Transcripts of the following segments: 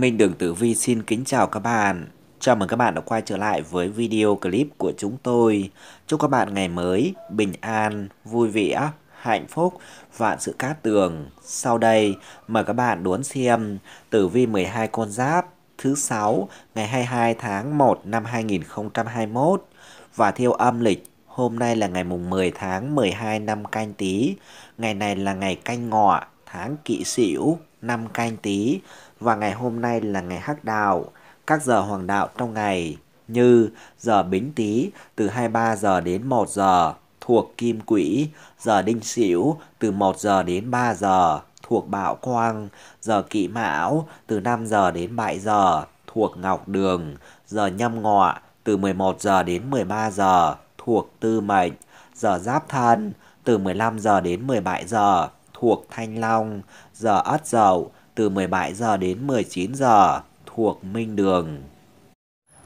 Minh Đường Tử Vi xin kính chào các bạn. Chào mừng các bạn đã quay trở lại với video clip của chúng tôi. Chúc các bạn ngày mới, bình an, vui vẻ, hạnh phúc, vạn sự cát tường. Sau đây, mời các bạn đón xem Tử Vi 12 con giáp thứ 6 ngày 22 tháng 1 năm 2021 và theo âm lịch Hôm nay là ngày mùng 10 tháng 12 năm canh tí. Ngày này là ngày canh ngọ, tháng kỵ sửu, năm canh tí và ngày hôm nay là ngày hắc đạo, các giờ hoàng đạo trong ngày như giờ Bính Tý từ 23 giờ đến 1 giờ thuộc Kim Quỹ, giờ Đinh Sửu từ 1 giờ đến 3 giờ thuộc bạo Quang, giờ kỵ Mão từ 5 giờ đến 7 giờ thuộc Ngọc Đường, giờ Nhâm Ngọ từ 11 giờ đến 13 giờ thuộc Tư Mệnh, giờ Giáp Thân từ 15 giờ đến 17 giờ thuộc Thanh Long, giờ Ất Dậu từ 17 giờ đến 19 giờ thuộc Minh Đường.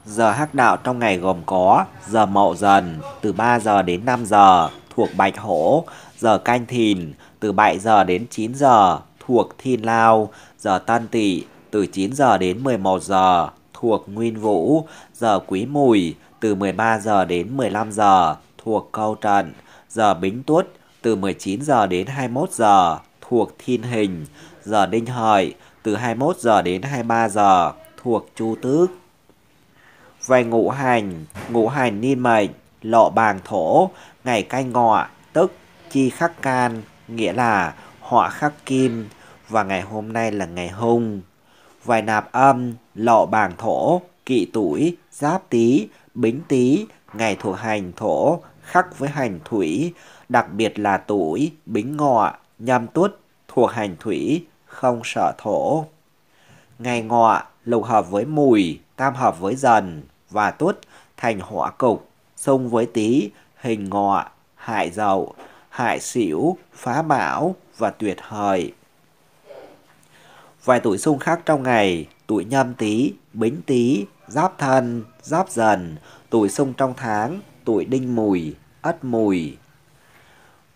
Giờ hắc đạo trong ngày gồm có giờ mậu dần từ 3 giờ đến 5 giờ thuộc Bạch Hổ, giờ canh thìn từ 7 giờ đến 9 giờ thuộc Thiên Lao, giờ tân tỵ từ 9 giờ đến 11 giờ thuộc Nguyên Vũ, giờ Quý Mùi từ 13 giờ đến 15 giờ thuộc Câu Trận, giờ Bính Tuất từ 19 giờ đến 21 giờ thuộc Thiên Hình, giờ đinh hợi từ 21 giờ đến 23 giờ thuộc chu tước. Về ngũ hành, ngũ hành niên mệnh, lộ bàng thổ, ngày canh ngọ, tức chi khắc can, nghĩa là họa khắc kim và ngày hôm nay là ngày hung. vài nạp âm, lộ bàng thổ, kỵ tuổi, giáp tý, bính tý, ngày thuộc hành thổ, khắc với hành thủy, đặc biệt là tuổi, bính ngọ, nhâm tuất, thuộc hành thủy, không sợ thổ. Ngày ngọ, lục hợp với mùi, tam hợp với dần và tuất thành hỏa cục, xung với tý, hình ngọ, hại dậu, hại xỉu, phá mão và tuyệt hời. Vài tuổi xung khác trong ngày, tuổi nhâm tý, bính tý, giáp thân, giáp dần, tuổi xung trong tháng, tuổi đinh mùi, ất mùi.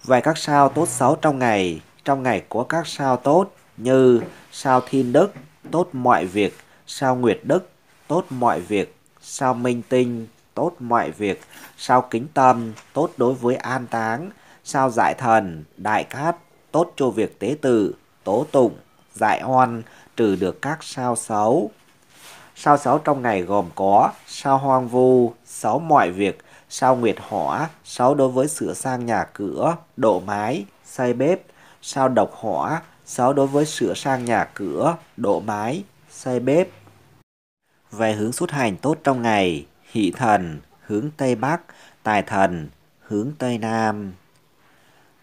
Vài các sao tốt xấu trong ngày, trong ngày có các sao tốt như sao thiên đức, tốt mọi việc, sao nguyệt đức, tốt mọi việc, sao minh tinh, tốt mọi việc, sao kính tâm, tốt đối với an táng, sao giải thần, đại cát, tốt cho việc tế tự, tố tụng, giải oan, trừ được các sao xấu. Sao xấu trong ngày gồm có sao hoang vu, xấu mọi việc, sao nguyệt hỏa, xấu đối với sửa sang nhà cửa, độ mái, xây bếp, sao độc hỏa, sáu đối với sửa sang nhà cửa, đổ mái, xây bếp. Về hướng xuất hành tốt trong ngày, hỷ thần, hướng Tây Bắc, tài thần, hướng Tây Nam.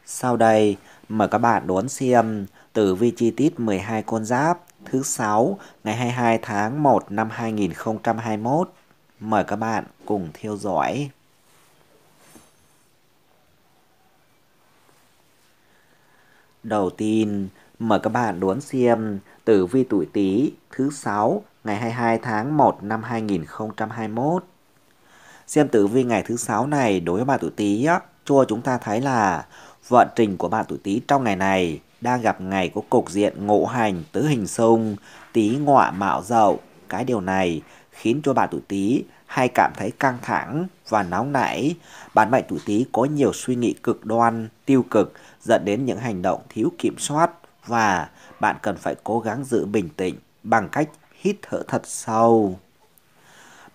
Sau đây, mời các bạn đón xem tử vi chi tiết 12 con giáp thứ 6 ngày 22 tháng 1 năm 2021. Mời các bạn cùng theo dõi. Đầu tiên, mời các bạn đón xem Tử vi tuổi Tý thứ 6 ngày 22 tháng 1 năm 2021. Xem tử vi ngày thứ 6 này đối với bạn tuổi Tý á, cho chúng ta thấy là vận trình của bạn tuổi Tý trong ngày này đang gặp ngày có cục diện ngộ hành tứ hình xung, Tý ngọa mạo dậu. Cái điều này khiến cho bạn tuổi Tý hay cảm thấy căng thẳng và nóng nảy. bạn mệnh tuổi Tý có nhiều suy nghĩ cực đoan, tiêu cực dẫn đến những hành động thiếu kiểm soát và bạn cần phải cố gắng giữ bình tĩnh bằng cách hít thở thật sâu.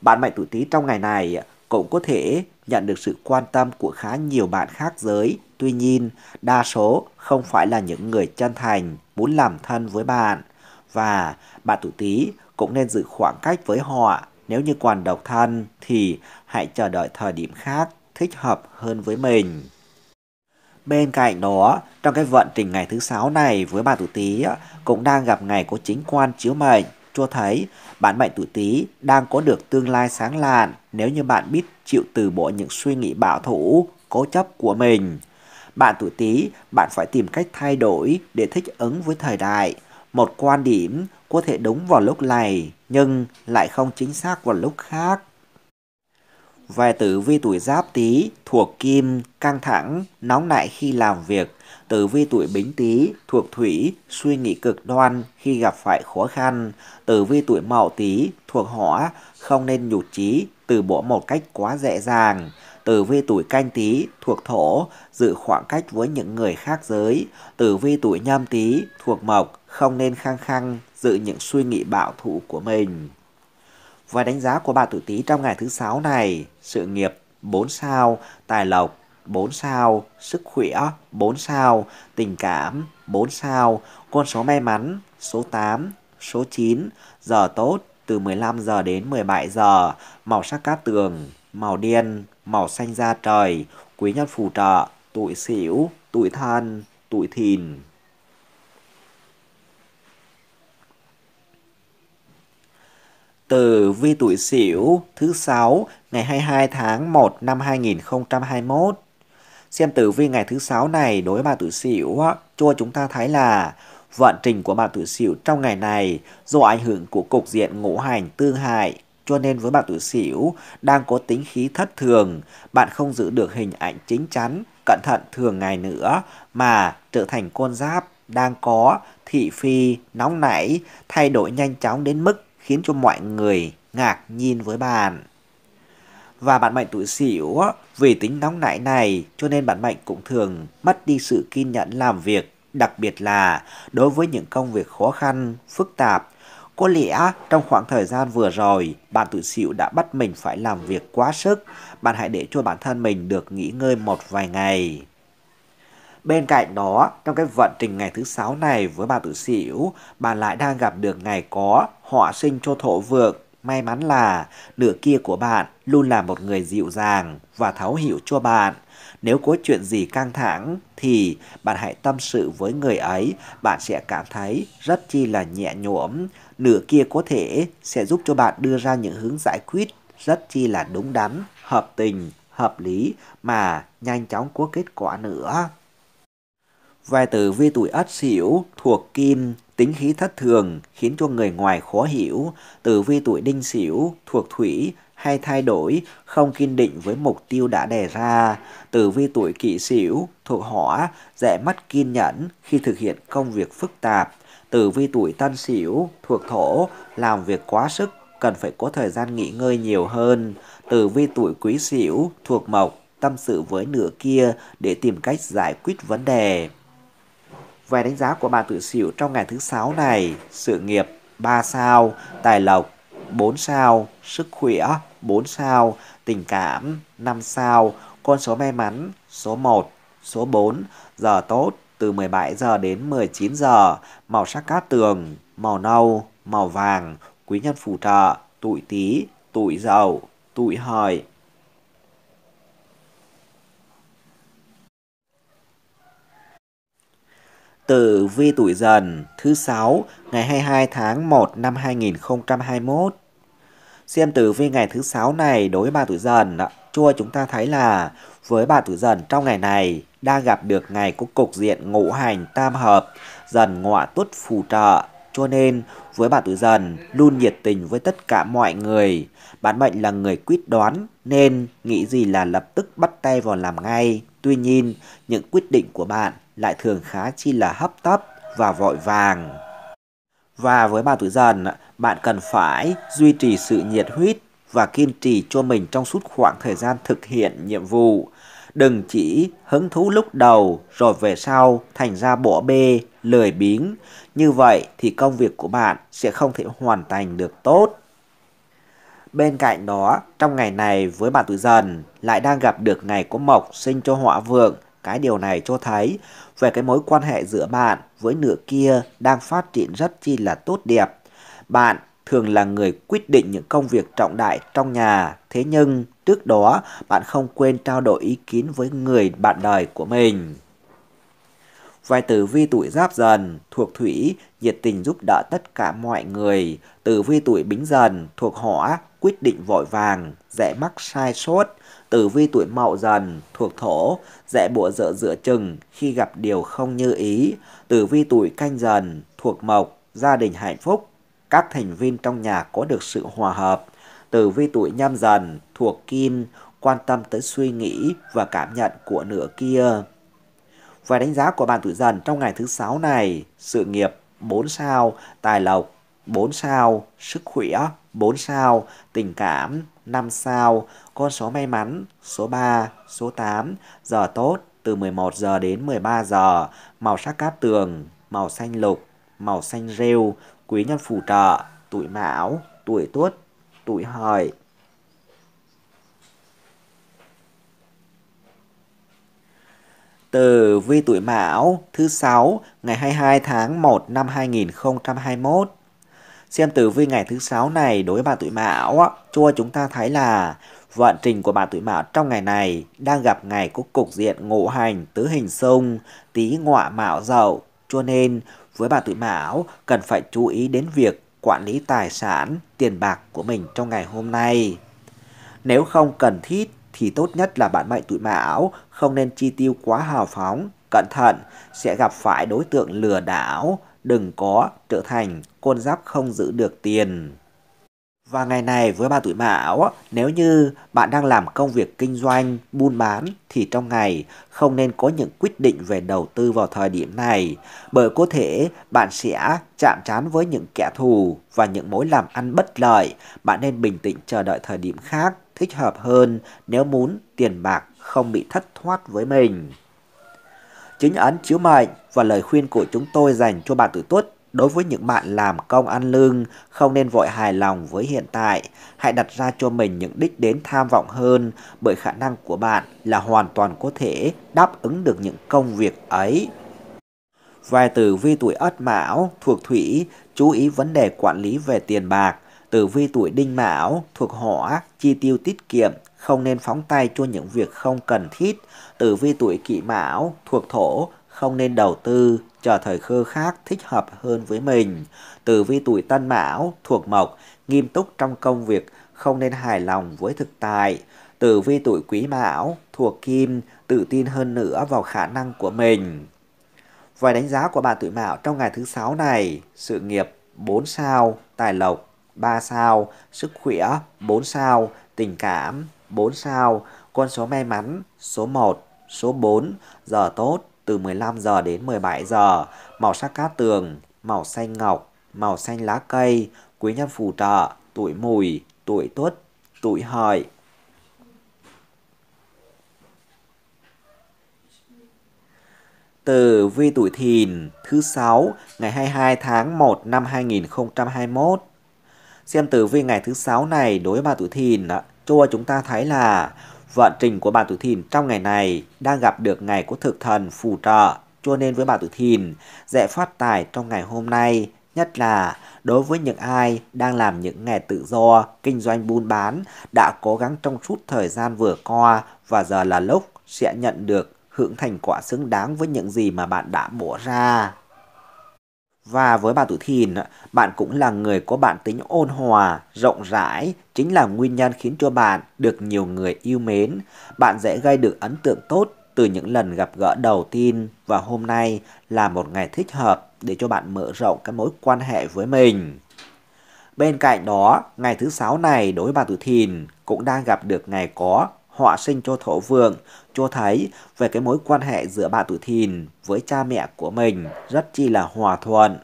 Bạn mệnh tuổi Tý trong ngày này cũng có thể nhận được sự quan tâm của khá nhiều bạn khác giới. Tuy nhiên, đa số không phải là những người chân thành muốn làm thân với bạn và bạn tuổi Tý cũng nên giữ khoảng cách với họ nếu như còn độc thân thì hãy chờ đợi thời điểm khác thích hợp hơn với mình. Bên cạnh đó, trong cái vận trình ngày thứ sáu này với bà tuổi Tý cũng đang gặp ngày có chính quan chiếu mệnh, cho thấy bạn mệnh tuổi Tý đang có được tương lai sáng lạn nếu như bạn biết chịu từ bỏ những suy nghĩ bảo thủ, cố chấp của mình. Bạn tuổi Tý, bạn phải tìm cách thay đổi để thích ứng với thời đại một quan điểm có thể đúng vào lúc này nhưng lại không chính xác vào lúc khác. Về tử vi tuổi giáp tý thuộc kim, căng thẳng, nóng nảy khi làm việc. Tử vi tuổi bính tý thuộc thủy, suy nghĩ cực đoan khi gặp phải khó khăn. Tử vi tuổi mậu tý thuộc hỏa, không nên nhụt chí, từ bỏ một cách quá dễ dàng. Tử vi tuổi canh tý thuộc thổ, giữ khoảng cách với những người khác giới. Tử vi tuổi nhâm tý thuộc mộc, không nên khăng khăng giữ những suy nghĩ bạo thụ của mình. Và đánh giá của bà tuổi Tý trong ngày thứ sáu này, sự nghiệp 4 sao, tài lộc 4 sao, sức khỏe 4 sao, tình cảm 4 sao, con số may mắn số 8, số 9, giờ tốt từ 15 giờ đến 17 giờ, màu sắc cát tường, màu đen, màu xanh da trời, quý nhân phù trợ, tuổi xỉu, tuổi thân, tuổi thìn. từ vi tuổi Sửu thứ sáu ngày 22 tháng 1 năm 2021. Xem tử vi ngày thứ sáu này đối với bạn tuổi Sửu cho chúng ta thấy là vận trình của bạn tuổi Sửu trong ngày này do ảnh hưởng của cục diện ngũ hành tương hại cho nên với bạn tuổi Sửu đang có tính khí thất thường, bạn không giữ được hình ảnh chính chắn, cẩn thận thường ngày nữa mà trở thành con giáp đang có thị phi, nóng nảy, thay đổi nhanh chóng đến mức khiến cho mọi người ngạc nhiên với bạn. Và bạn mệnh tuổi sửu vì tính nóng nảy này cho nên bạn mệnh cũng thường mất đi sự kiên nhẫn làm việc, đặc biệt là đối với những công việc khó khăn, phức tạp. Có lẽ trong khoảng thời gian vừa rồi, bạn tuổi sửu đã bắt mình phải làm việc quá sức. Bạn hãy để cho bản thân mình được nghỉ ngơi một vài ngày. Bên cạnh đó, trong cái vận trình ngày thứ sáu này với bà tử xỉu, bà lại đang gặp được ngày có họa sinh cho thổ vượng. May mắn là nửa kia của bạn luôn là một người dịu dàng và thấu hiểu cho bạn. Nếu có chuyện gì căng thẳng thì bạn hãy tâm sự với người ấy, bạn sẽ cảm thấy rất chi là nhẹ nhõm. Nửa kia có thể sẽ giúp cho bạn đưa ra những hướng giải quyết rất chi là đúng đắn, hợp tình, hợp lý mà nhanh chóng có kết quả nữa. Vài từ vi tuổi ất sửu thuộc kim, tính khí thất thường khiến cho người ngoài khó hiểu, tử vi tuổi đinh sửu thuộc thủy hay thay đổi, không kiên định với mục tiêu đã đề ra. Tử vi tuổi kỷ sửu thuộc hỏa, dễ mất kiên nhẫn khi thực hiện công việc phức tạp. Tử vi tuổi tân sửu thuộc thổ, làm việc quá sức cần phải có thời gian nghỉ ngơi nhiều hơn. Tử vi tuổi quý sửu thuộc mộc, tâm sự với nửa kia để tìm cách giải quyết vấn đề. Về đánh giá của bạn tự xỉu trong ngày thứ sáu này, sự nghiệp 3 sao, tài lộc 4 sao, sức khỏe 4 sao, tình cảm 5 sao, con số may mắn số 1, số 4, giờ tốt từ 17 giờ đến 19 giờ, màu sắc cát tường, màu nâu, màu vàng, quý nhân phù trợ, tuổi tí, tuổi dậu, tuổi hợi. Tử vi tuổi dần thứ 6 ngày 22 tháng 1 năm 2021. Xem tử vi ngày thứ 6 này đối với bà tuổi dần Chua chúng ta thấy là với bà tuổi dần trong ngày này đang gặp được ngày của cục diện ngũ hành tam hợp dần ngọa tuất phù trợ cho nên với bà tuổi dần luôn nhiệt tình với tất cả mọi người. Bản mệnh là người quyết đoán nên nghĩ gì là lập tức bắt tay vào làm ngay. Tuy nhiên, những quyết định của bạn lại thường khá chi là hấp tấp và vội vàng. Và với bà tuổi dần, bạn cần phải duy trì sự nhiệt huyết và kiên trì cho mình trong suốt khoảng thời gian thực hiện nhiệm vụ. Đừng chỉ hứng thú lúc đầu rồi về sau thành ra bỏ bê, lười biếng. Như vậy thì công việc của bạn sẽ không thể hoàn thành được tốt. Bên cạnh đó, trong ngày này với bà tuổi dần lại đang gặp được ngày có mộc sinh cho họa vượng. Cái điều này cho thấy về cái mối quan hệ giữa bạn với nửa kia đang phát triển rất chi là tốt đẹp. Bạn thường là người quyết định những công việc trọng đại trong nhà. Thế nhưng trước đó bạn không quên trao đổi ý kiến với người bạn đời của mình. Vài tử vi tuổi giáp dần thuộc thủy, nhiệt tình giúp đỡ tất cả mọi người. Tử vi tuổi bính dần thuộc hỏa, quyết định vội vàng, dễ mắc sai sốt, tử vi tuổi mậu dần, thuộc thổ, dễ bủa dở dựa chừng khi gặp điều không như ý, tử vi tuổi canh dần, thuộc mộc, gia đình hạnh phúc, các thành viên trong nhà có được sự hòa hợp, tử vi tuổi nhâm dần, thuộc kim, quan tâm tới suy nghĩ và cảm nhận của nửa kia. Và đánh giá của bạn tuổi dần trong ngày thứ sáu này, sự nghiệp 4 sao, tài lộc 4 sao, sức khỏe 4 sao, tình cảm 5 sao, con số may mắn số 3, số 8, giờ tốt từ 11 giờ đến 13 giờ, màu sắc cát tường, màu xanh lục, màu xanh rêu, quý nhân phù trợ, tuổi mão, tuổi tuất, tuổi hợi. Từ vi tuổi Mão thứ 6 ngày 22 tháng 1 năm 2021 Xem tử vi ngày thứ sáu này đối với bạn tuổi mão, cho chúng ta thấy là vận trình của bạn tuổi mão trong ngày này đang gặp ngày có cục diện ngũ hành tứ hình xung tý ngọa mão dậu cho nên với bạn tuổi mão cần phải chú ý đến việc quản lý tài sản tiền bạc của mình trong ngày hôm nay nếu không cần thiết thì tốt nhất là bạn mệnh tuổi mão không nên chi tiêu quá hào phóng cẩn thận sẽ gặp phải đối tượng lừa đảo đừng có trở thành con giáp không giữ được tiền. Và ngày này với bà tuổi mão, nếu như bạn đang làm công việc kinh doanh, buôn bán thì trong ngày không nên có những quyết định về đầu tư vào thời điểm này bởi có thể bạn sẽ chạm trán với những kẻ thù và những mối làm ăn bất lợi. Bạn nên bình tĩnh chờ đợi thời điểm khác thích hợp hơn nếu muốn tiền bạc không bị thất thoát với mình chính ấn chiếu mệnh và lời khuyên của chúng tôi dành cho bạn tuổi tuất đối với những bạn làm công ăn lương không nên vội hài lòng với hiện tại hãy đặt ra cho mình những đích đến tham vọng hơn bởi khả năng của bạn là hoàn toàn có thể đáp ứng được những công việc ấy vài từ vi tuổi ất mão thuộc thủy chú ý vấn đề quản lý về tiền bạc Tử vi tuổi đinh mão thuộc hỏa, chi tiêu tiết kiệm, không nên phóng tay cho những việc không cần thiết. Tử vi tuổi kỷ mão thuộc thổ, không nên đầu tư, chờ thời cơ khác thích hợp hơn với mình. Tử vi tuổi tân mão thuộc mộc, nghiêm túc trong công việc, không nên hài lòng với thực tại. Tử vi tuổi quý mão thuộc kim, tự tin hơn nữa vào khả năng của mình. Vài đánh giá của bạn tuổi mão trong ngày thứ sáu này, sự nghiệp 4 sao, tài lộc 3 sao, sức khỏe 4 sao, tình cảm 4 sao, con số may mắn số 1, số 4, giờ tốt từ 15 giờ đến 17 giờ, màu sắc cát tường, màu xanh ngọc, màu xanh lá cây, quý nhân phù trợ, tuổi mùi, tuổi tuất, tuổi hợi. Từ vi tuổi thìn thứ 6 ngày 22 tháng 1 năm 2021 Xem tử vi ngày thứ sáu này đối với bà tuổi thìn cho chúng ta thấy là vận trình của bạn tuổi thìn trong ngày này đang gặp được ngày của thực thần phù trợ cho nên với bạn tuổi thìn dễ phát tài trong ngày hôm nay nhất là đối với những ai đang làm những nghề tự do kinh doanh buôn bán đã cố gắng trong suốt thời gian vừa qua và giờ là lúc sẽ nhận được hưởng thành quả xứng đáng với những gì mà bạn đã bỏ ra và với bà Tử Thìn, bạn cũng là người có bản tính ôn hòa, rộng rãi, chính là nguyên nhân khiến cho bạn được nhiều người yêu mến. Bạn dễ gây được ấn tượng tốt từ những lần gặp gỡ đầu tiên và hôm nay là một ngày thích hợp để cho bạn mở rộng các mối quan hệ với mình. Bên cạnh đó, ngày thứ sáu này đối với bà Tử Thìn cũng đang gặp được ngày có họa sinh cho thổ vượng, cho thấy về cái mối quan hệ giữa bạn tuổi thìn với cha mẹ của mình rất chi là hòa thuận.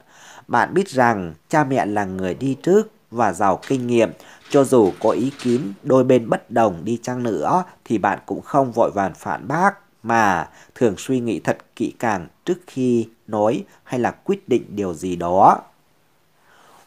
Bạn biết rằng cha mẹ là người đi trước và giàu kinh nghiệm, cho dù có ý kiến đôi bên bất đồng đi chăng nữa thì bạn cũng không vội vàng phản bác mà thường suy nghĩ thật kỹ càng trước khi nói hay là quyết định điều gì đó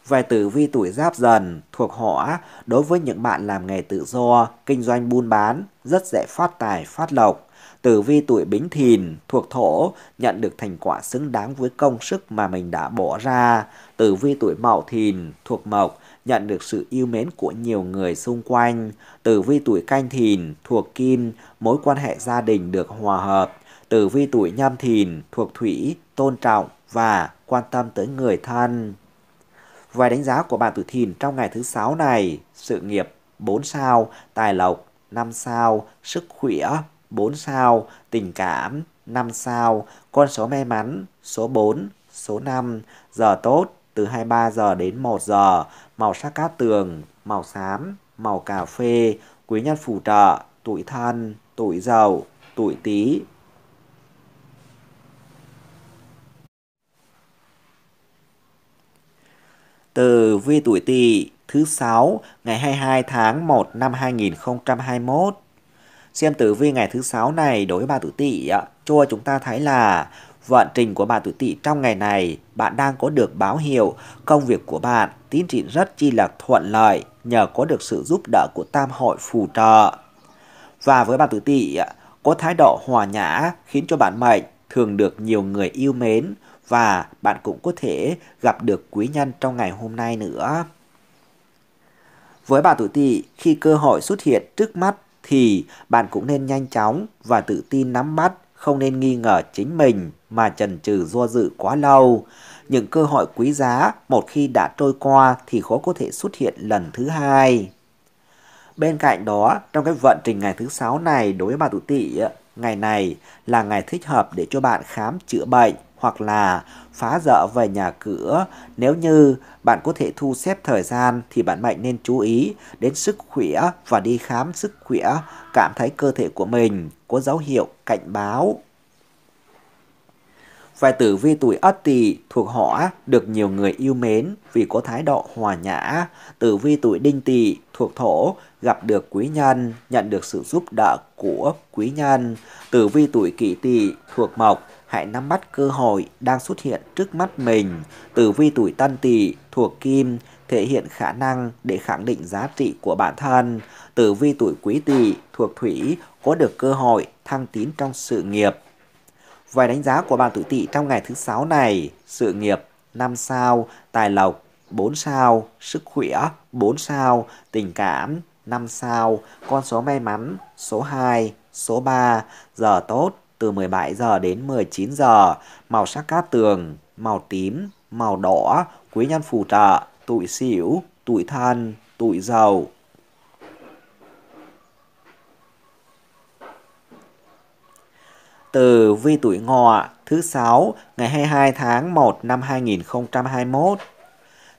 về tử vi tuổi giáp dần thuộc Họ đối với những bạn làm nghề tự do, kinh doanh buôn bán rất dễ phát tài phát lộc. Tử vi tuổi bính thìn thuộc thổ nhận được thành quả xứng đáng với công sức mà mình đã bỏ ra. Tử vi tuổi mậu thìn thuộc mộc nhận được sự yêu mến của nhiều người xung quanh. Tử vi tuổi canh thìn thuộc kim mối quan hệ gia đình được hòa hợp. Tử vi tuổi nhâm thìn thuộc thủy tôn trọng và quan tâm tới người thân. Vài đánh giá của bạn tuổi thìn trong ngày thứ sáu này, sự nghiệp 4 sao, tài lộc 5 sao, sức khỏe 4 sao, tình cảm 5 sao, con số may mắn số 4, số 5, giờ tốt từ 23 giờ đến 1 giờ, màu sắc cát tường, màu xám, màu cà phê, quý nhân phù trợ, tuổi thân, tuổi dậu, tuổi tý, Tử vi tuổi Tỵ thứ 6 ngày 22 tháng 1 năm 2021. Xem tử vi ngày thứ 6 này đối với bà tuổi Tỵ cho chúng ta thấy là vận trình của bà tuổi Tỵ trong ngày này bạn đang có được báo hiệu công việc của bạn tiến triển rất chi là thuận lợi nhờ có được sự giúp đỡ của tam hội phù trợ. Và với bà tuổi Tỵ có thái độ hòa nhã khiến cho bạn mệnh thường được nhiều người yêu mến và bạn cũng có thể gặp được quý nhân trong ngày hôm nay nữa. Với bà tuổi tỵ, khi cơ hội xuất hiện trước mắt thì bạn cũng nên nhanh chóng và tự tin nắm bắt, không nên nghi ngờ chính mình mà chần chừ do dự quá lâu. Những cơ hội quý giá một khi đã trôi qua thì khó có thể xuất hiện lần thứ hai. Bên cạnh đó, trong cái vận trình ngày thứ sáu này đối với bà tuổi tỵ, ngày này là ngày thích hợp để cho bạn khám chữa bệnh hoặc là phá dỡ về nhà cửa. Nếu như bạn có thể thu xếp thời gian thì bạn mạnh nên chú ý đến sức khỏe và đi khám sức khỏe, cảm thấy cơ thể của mình có dấu hiệu cảnh báo. Vài tử vi tuổi Ất Tỵ thuộc họ được nhiều người yêu mến vì có thái độ hòa nhã. Tử vi tuổi Đinh Tỵ thuộc thổ gặp được quý nhân, nhận được sự giúp đỡ của quý nhân. Tử vi tuổi Kỷ Tỵ thuộc mộc hãy nắm bắt cơ hội đang xuất hiện trước mắt mình. Tử vi tuổi tân tỵ thuộc kim, thể hiện khả năng để khẳng định giá trị của bản thân. Tử vi tuổi quý tỵ thuộc thủy có được cơ hội thăng tín trong sự nghiệp. Vài đánh giá của bạn tuổi tỵ trong ngày thứ sáu này, sự nghiệp 5 sao, tài lộc 4 sao, sức khỏe 4 sao, tình cảm 5 sao, con số may mắn số 2, số 3, giờ tốt từ 17 giờ đến 19 giờ, màu sắc cát tường, màu tím, màu đỏ, quý nhân phù trợ, tuổi xỉu, tuổi thân, tuổi dầu. Từ vi tuổi ngọ thứ 6 ngày 22 tháng 1 năm 2021.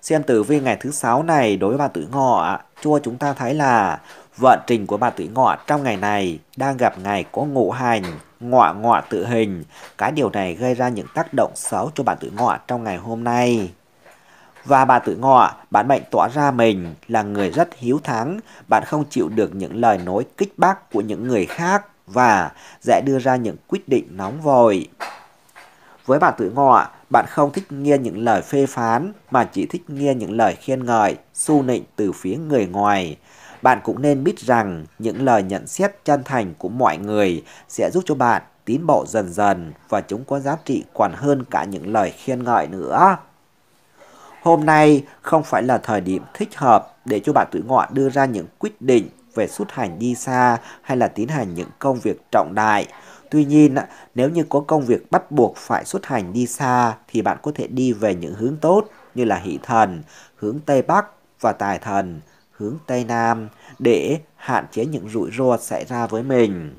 Xem tử vi ngày thứ 6 này đối với bà tuổi ngọ, chua chúng ta thấy là vận trình của bà tuổi ngọ trong ngày này đang gặp ngày có ngũ hành ngọa ngọa tự hình. Cái điều này gây ra những tác động xấu cho bạn tự ngọa trong ngày hôm nay. Và bà tự ngọa, bạn mệnh tỏa ra mình là người rất hiếu thắng, bạn không chịu được những lời nói kích bác của những người khác và dễ đưa ra những quyết định nóng vội. Với bạn tự ngọa, bạn không thích nghe những lời phê phán mà chỉ thích nghe những lời khen ngợi, su nịnh từ phía người ngoài. Bạn cũng nên biết rằng những lời nhận xét chân thành của mọi người sẽ giúp cho bạn tiến bộ dần dần và chúng có giá trị còn hơn cả những lời khen ngợi nữa. Hôm nay không phải là thời điểm thích hợp để cho bạn tuổi ngọ đưa ra những quyết định về xuất hành đi xa hay là tiến hành những công việc trọng đại. Tuy nhiên, nếu như có công việc bắt buộc phải xuất hành đi xa thì bạn có thể đi về những hướng tốt như là hỷ thần, hướng Tây Bắc và tài thần, hướng Tây Nam để hạn chế những rủi ro xảy ra với mình.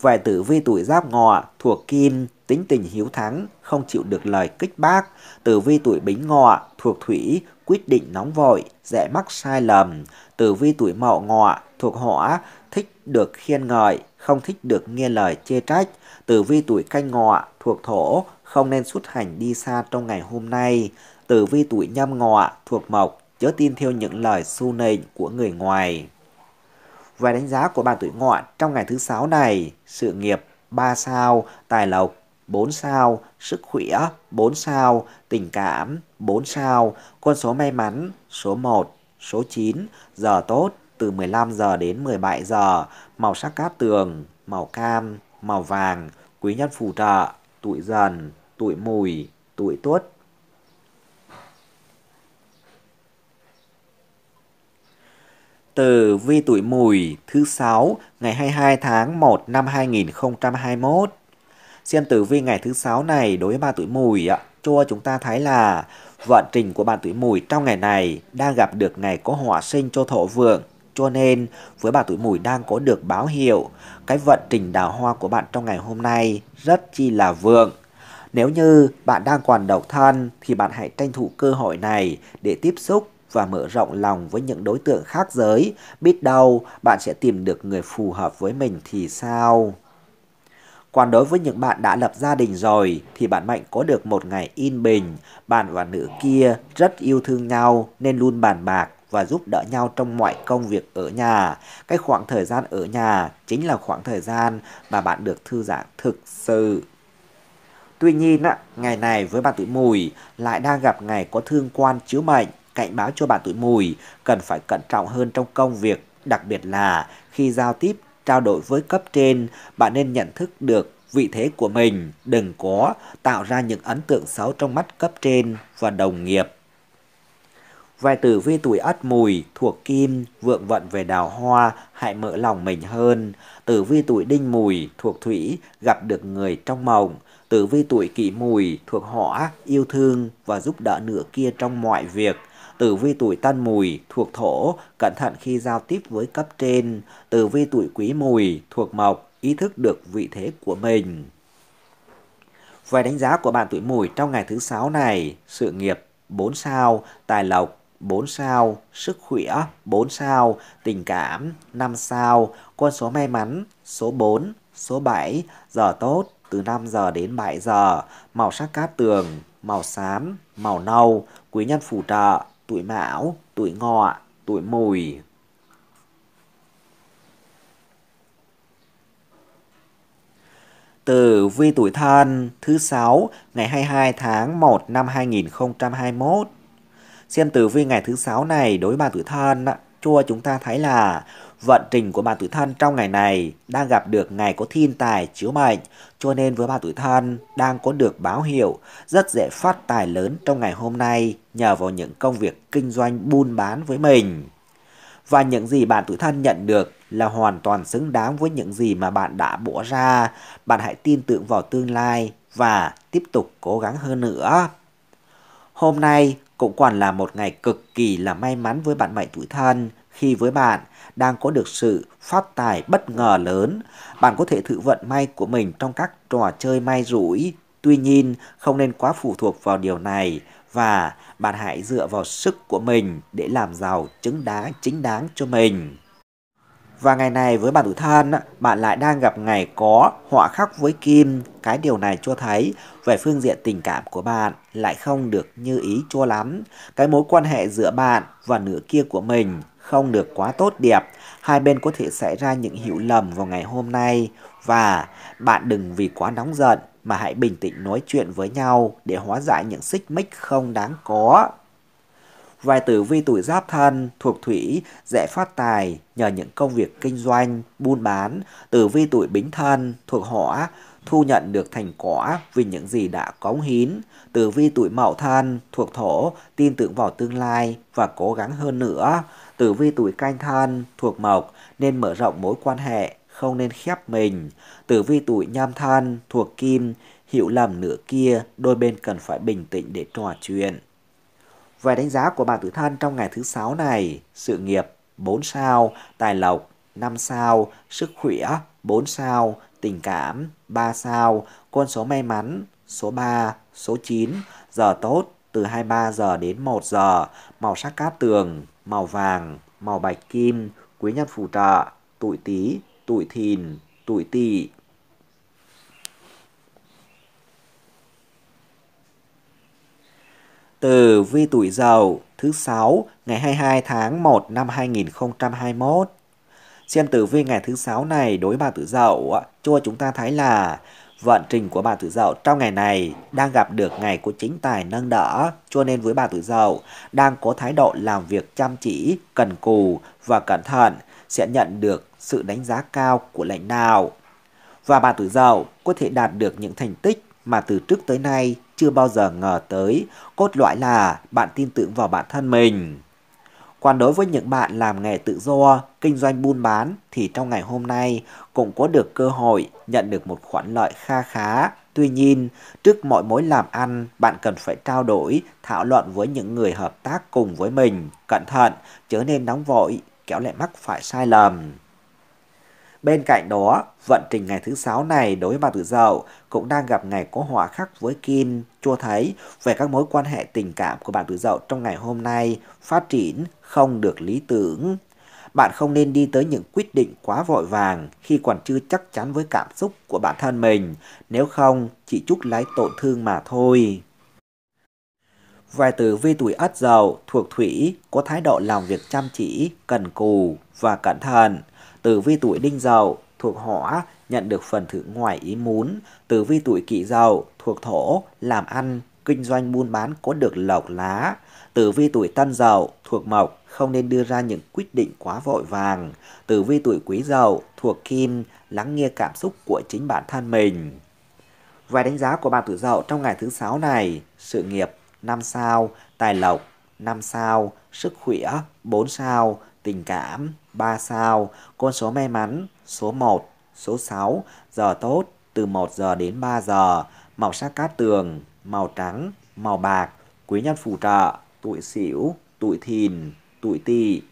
Vài tử vi tuổi giáp ngọ thuộc kim, tính tình hiếu thắng, không chịu được lời kích bác. Tử vi tuổi bính ngọ thuộc thủy, quyết định nóng vội, dễ mắc sai lầm. Tử vi tuổi mậu ngọ thuộc hỏa, thích được khiên ngợi, không thích được nghe lời chê trách. Tử vi tuổi canh ngọ thuộc thổ, không nên xuất hành đi xa trong ngày hôm nay. Tử vi tuổi nhâm ngọ thuộc mộc, chớ tin theo những lời su nịnh của người ngoài. Về đánh giá của bạn tuổi ngọ trong ngày thứ sáu này, sự nghiệp 3 sao, tài lộc 4 sao, sức khỏe 4 sao, tình cảm 4 sao, con số may mắn số 1, số 9, giờ tốt từ 15 giờ đến 17 giờ, màu sắc cát tường, màu cam, màu vàng, quý nhân phù trợ, tuổi dần, tuổi mùi, tuổi tuất, từ Vi Tuổi Mùi thứ 6 ngày 22 tháng 1 năm 2021. Xem tử vi ngày thứ 6 này đối với ba tuổi Mùi ạ, cho chúng ta thấy là vận trình của bạn tuổi Mùi trong ngày này đang gặp được ngày có hỏa sinh cho thổ vượng. Cho nên với bà tuổi Mùi đang có được báo hiệu cái vận trình đào hoa của bạn trong ngày hôm nay rất chi là vượng. Nếu như bạn đang còn độc thân thì bạn hãy tranh thủ cơ hội này để tiếp xúc và mở rộng lòng với những đối tượng khác giới, biết đâu bạn sẽ tìm được người phù hợp với mình thì sao? Còn đối với những bạn đã lập gia đình rồi thì bạn Mạnh có được một ngày yên bình, bạn và nữ kia rất yêu thương nhau nên luôn bàn bạc và giúp đỡ nhau trong mọi công việc ở nhà. Cái khoảng thời gian ở nhà chính là khoảng thời gian mà bạn được thư giãn thực sự. Tuy nhiên, ngày này với bạn tuổi mùi lại đang gặp ngày có thương quan chiếu mệnh cảnh báo cho bạn tuổi mùi cần phải cẩn trọng hơn trong công việc, đặc biệt là khi giao tiếp, trao đổi với cấp trên, bạn nên nhận thức được vị thế của mình, đừng có tạo ra những ấn tượng xấu trong mắt cấp trên và đồng nghiệp. Vài tử vi tuổi ất mùi thuộc kim, vượng vận về đào hoa, hãy mở lòng mình hơn. Tử vi tuổi đinh mùi thuộc thủy, gặp được người trong mộng. Tử vi tuổi kỷ mùi thuộc hỏa, yêu thương và giúp đỡ nửa kia trong mọi việc tử vi tuổi tân mùi thuộc thổ, cẩn thận khi giao tiếp với cấp trên, tử vi tuổi quý mùi thuộc mộc, ý thức được vị thế của mình. Về đánh giá của bạn tuổi mùi trong ngày thứ sáu này, sự nghiệp 4 sao, tài lộc 4 sao, sức khỏe 4 sao, tình cảm 5 sao, con số may mắn số 4, số 7, giờ tốt từ 5 giờ đến 7 giờ, màu sắc cát tường, màu xám, màu nâu, quý nhân phù trợ, tuổi mão, tuổi ngọ, tuổi mùi. Từ vi tuổi thân thứ 6 ngày 22 tháng 1 năm 2021. Xem tử vi ngày thứ 6 này đối với bà tuổi thân, cho chúng ta thấy là Vận trình của bạn tuổi thân trong ngày này đang gặp được ngày có thiên tài chiếu mệnh, cho nên với bạn tuổi thân đang có được báo hiệu rất dễ phát tài lớn trong ngày hôm nay nhờ vào những công việc kinh doanh buôn bán với mình. Và những gì bạn tuổi thân nhận được là hoàn toàn xứng đáng với những gì mà bạn đã bỏ ra. Bạn hãy tin tưởng vào tương lai và tiếp tục cố gắng hơn nữa. Hôm nay cũng còn là một ngày cực kỳ là may mắn với bạn mệnh tuổi thân khi với bạn đang có được sự phát tài bất ngờ lớn, bạn có thể thử vận may của mình trong các trò chơi may rủi. Tuy nhiên, không nên quá phụ thuộc vào điều này và bạn hãy dựa vào sức của mình để làm giàu chứng đáng chính đáng cho mình. Và ngày này với bạn tuổi thân, bạn lại đang gặp ngày có họa khắc với kim. Cái điều này cho thấy về phương diện tình cảm của bạn lại không được như ý cho lắm. Cái mối quan hệ giữa bạn và nửa kia của mình không được quá tốt đẹp, hai bên có thể xảy ra những hiểu lầm vào ngày hôm nay và bạn đừng vì quá nóng giận mà hãy bình tĩnh nói chuyện với nhau để hóa giải những xích mích không đáng có. Vài tử vi tuổi giáp thân thuộc thủy dễ phát tài nhờ những công việc kinh doanh, buôn bán. Tử vi tuổi bính thân thuộc hỏa thu nhận được thành quả vì những gì đã cống hiến, từ vi tuổi mậu thân, thuộc thổ, tin tưởng vào tương lai và cố gắng hơn nữa. Tử vi tuổi canh thân, thuộc mộc nên mở rộng mối quan hệ, không nên khép mình. Tử vi tuổi nhâm thân, thuộc kim, hiểu lầm nửa kia, đôi bên cần phải bình tĩnh để trò chuyện. Về đánh giá của bạn tử thân trong ngày thứ sáu này, sự nghiệp 4 sao, tài lộc 5 sao, sức khỏe 4 sao, tình cảm, 3 sao, con số may mắn, số 3, số 9, giờ tốt từ 23 giờ đến 1 giờ, màu sắc cát tường, màu vàng, màu bạch kim, quý nhân phù trợ, tuổi tý, tuổi thìn, tuổi tỵ. Từ vi tuổi dậu thứ 6 ngày 22 tháng 1 năm 2021 Xem tử vi ngày thứ sáu này đối bà tử dậu, cho chúng ta thấy là vận trình của bà tử dậu trong ngày này đang gặp được ngày của chính tài nâng đỡ, cho nên với bà tử dậu đang có thái độ làm việc chăm chỉ, cần cù và cẩn thận sẽ nhận được sự đánh giá cao của lãnh đạo. Và bà tử dậu có thể đạt được những thành tích mà từ trước tới nay chưa bao giờ ngờ tới, cốt loại là bạn tin tưởng vào bản thân mình. Còn đối với những bạn làm nghề tự do, kinh doanh buôn bán thì trong ngày hôm nay cũng có được cơ hội nhận được một khoản lợi kha khá. Tuy nhiên, trước mọi mối làm ăn, bạn cần phải trao đổi, thảo luận với những người hợp tác cùng với mình. Cẩn thận, chớ nên nóng vội, kéo lại mắc phải sai lầm. Bên cạnh đó, vận trình ngày thứ sáu này đối với bà tự dậu cũng đang gặp ngày có hòa khắc với Kim, cho thấy về các mối quan hệ tình cảm của bà tự dậu trong ngày hôm nay phát triển không được lý tưởng. Bạn không nên đi tới những quyết định quá vội vàng khi còn chưa chắc chắn với cảm xúc của bản thân mình, nếu không chỉ chút lái tổn thương mà thôi. Vài từ vi tuổi ất dậu thuộc thủy có thái độ làm việc chăm chỉ, cần cù và cẩn thận. Từ vi tuổi đinh dậu thuộc hỏa nhận được phần thưởng ngoài ý muốn. Từ vi tuổi kỷ dậu thuộc thổ làm ăn kinh doanh buôn bán có được lộc lá, tử vi tuổi tân dậu thuộc mộc không nên đưa ra những quyết định quá vội vàng, tử vi tuổi quý dậu thuộc kim lắng nghe cảm xúc của chính bản thân mình. Vài đánh giá của bạn tuổi dậu trong ngày thứ sáu này, sự nghiệp 5 sao, tài lộc 5 sao, sức khỏe 4 sao, tình cảm 3 sao, con số may mắn số 1, số 6, giờ tốt từ 1 giờ đến 3 giờ, màu sắc cát tường màu trắng, màu bạc, quý nhân phù trợ, tuổi sửu, tuổi thìn, tuổi tỵ.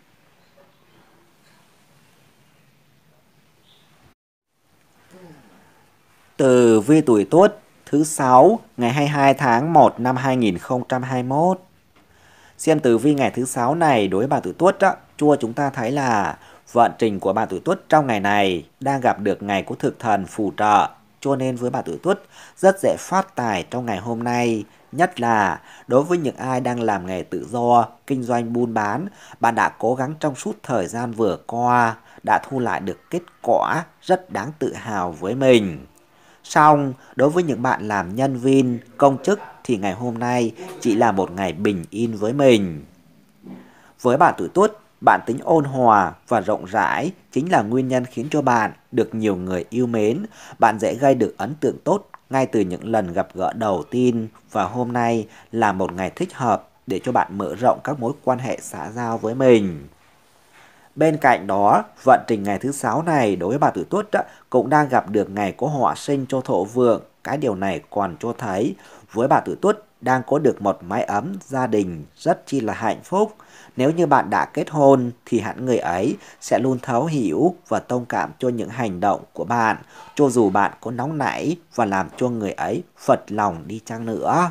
Từ vi tuổi tuất thứ 6 ngày 22 tháng 1 năm 2021. Xem tử vi ngày thứ 6 này đối với bà tuổi tuất đó, chua chúng ta thấy là vận trình của bà tuổi tuất trong ngày này đang gặp được ngày của thực thần phù trợ cho nên với bà tuổi tuất rất dễ phát tài trong ngày hôm nay. Nhất là đối với những ai đang làm nghề tự do, kinh doanh buôn bán, bạn đã cố gắng trong suốt thời gian vừa qua, đã thu lại được kết quả rất đáng tự hào với mình. Xong, đối với những bạn làm nhân viên, công chức thì ngày hôm nay chỉ là một ngày bình yên với mình. Với bạn tuổi tuất, Bản tính ôn hòa và rộng rãi chính là nguyên nhân khiến cho bạn được nhiều người yêu mến. Bạn dễ gây được ấn tượng tốt ngay từ những lần gặp gỡ đầu tiên và hôm nay là một ngày thích hợp để cho bạn mở rộng các mối quan hệ xã giao với mình. Bên cạnh đó, vận trình ngày thứ sáu này đối với bà tuổi tuất cũng đang gặp được ngày có họa sinh cho thổ vượng. Cái điều này còn cho thấy với bà tuổi tuất đang có được một mái ấm gia đình rất chi là hạnh phúc. Nếu như bạn đã kết hôn thì hẳn người ấy sẽ luôn thấu hiểu và thông cảm cho những hành động của bạn, cho dù bạn có nóng nảy và làm cho người ấy phật lòng đi chăng nữa.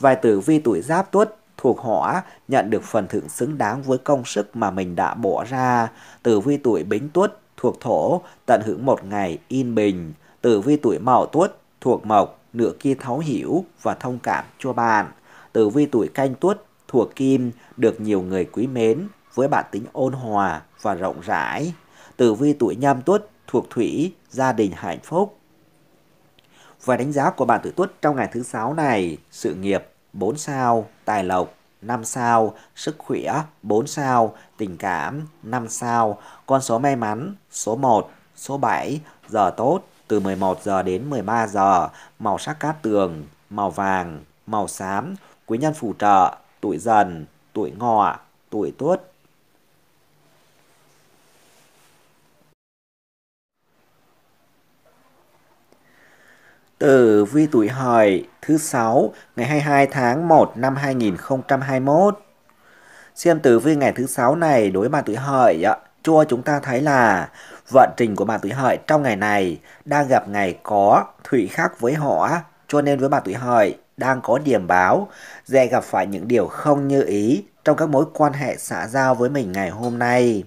Vài tử vi tuổi giáp tuất thuộc hỏa nhận được phần thưởng xứng đáng với công sức mà mình đã bỏ ra. Tử vi tuổi bính tuất thuộc thổ tận hưởng một ngày yên bình. Tử vi tuổi mậu tuất thuộc mộc nửa kia thấu hiểu và thông cảm cho bạn. Tử vi tuổi canh tuất thuộc kim được nhiều người quý mến với bản tính ôn hòa và rộng rãi. Tử vi tuổi nhâm tuất thuộc thủy gia đình hạnh phúc. Và đánh giá của bạn tuổi tuất trong ngày thứ sáu này, sự nghiệp 4 sao, tài lộc 5 sao, sức khỏe 4 sao, tình cảm 5 sao, con số may mắn số 1, số 7, giờ tốt từ 11 giờ đến 13 giờ, màu sắc cát tường, màu vàng, màu xám, quý nhân phù trợ, tuổi dần, tuổi ngọ, tuổi tuất. từ vi tuổi hợi thứ 6 ngày 22 tháng 1 năm 2021. Xem tử vi ngày thứ 6 này đối với tuổi hợi ạ. Chua chúng ta thấy là vận trình của bạn tuổi hợi trong ngày này đang gặp ngày có thủy khắc với họ, cho nên với bà tuổi hợi đang có điểm báo, dễ gặp phải những điều không như ý trong các mối quan hệ xã giao với mình ngày hôm nay.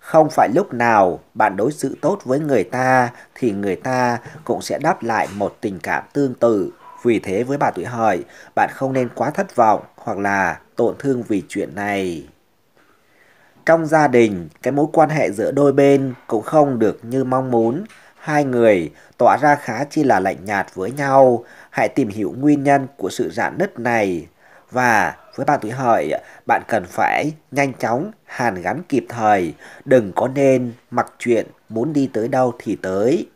Không phải lúc nào bạn đối xử tốt với người ta thì người ta cũng sẽ đáp lại một tình cảm tương tự. Vì thế với bà tuổi hợi, bạn không nên quá thất vọng hoặc là tổn thương vì chuyện này. Trong gia đình, cái mối quan hệ giữa đôi bên cũng không được như mong muốn. Hai người tỏa ra khá chi là lạnh nhạt với nhau. Hãy tìm hiểu nguyên nhân của sự rạn nứt này. Và với bạn tuổi hợi, bạn cần phải nhanh chóng, hàn gắn kịp thời. Đừng có nên mặc chuyện muốn đi tới đâu thì tới.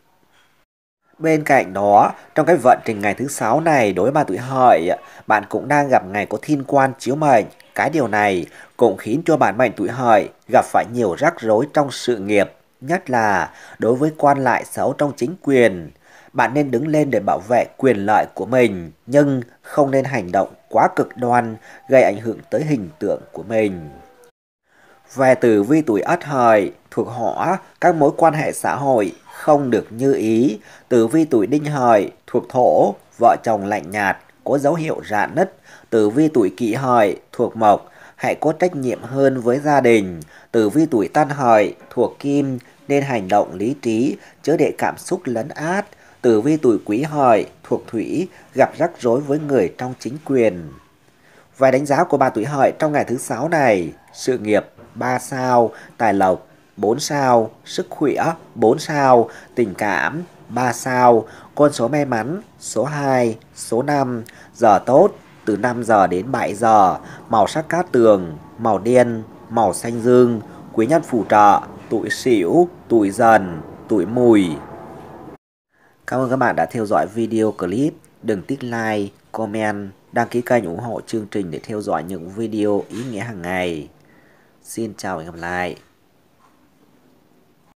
Bên cạnh đó, trong cái vận trình ngày thứ sáu này đối với bạn tuổi hợi, bạn cũng đang gặp ngày có thiên quan chiếu mệnh cái điều này cũng khiến cho bản mệnh tuổi hợi gặp phải nhiều rắc rối trong sự nghiệp, nhất là đối với quan lại xấu trong chính quyền. Bạn nên đứng lên để bảo vệ quyền lợi của mình, nhưng không nên hành động quá cực đoan gây ảnh hưởng tới hình tượng của mình. Về tử vi tuổi Ất Hợi, thuộc họ các mối quan hệ xã hội không được như ý. Tử vi tuổi Đinh Hợi, thuộc thổ, vợ chồng lạnh nhạt, có dấu hiệu rạn nứt, tử vi tuổi kỷ hợi thuộc mộc, hãy có trách nhiệm hơn với gia đình. Tử vi tuổi tân hợi thuộc kim nên hành động lý trí, chớ để cảm xúc lấn át. Tử vi tuổi quý hợi thuộc thủy gặp rắc rối với người trong chính quyền. Vài đánh giá của bà tuổi hợi trong ngày thứ sáu này, sự nghiệp 3 sao, tài lộc 4 sao, sức khỏe 4 sao, tình cảm 3 sao, con số may mắn, số 2, số 5, giờ tốt, từ 5 giờ đến 7 giờ, màu sắc cát tường, màu đen, màu xanh dương, quý nhân phù trợ, tuổi sửu tuổi dần, tuổi mùi. Cảm ơn các bạn đã theo dõi video clip. Đừng tích like, comment, đăng ký kênh ủng hộ chương trình để theo dõi những video ý nghĩa hàng ngày. Xin chào và hẹn gặp lại.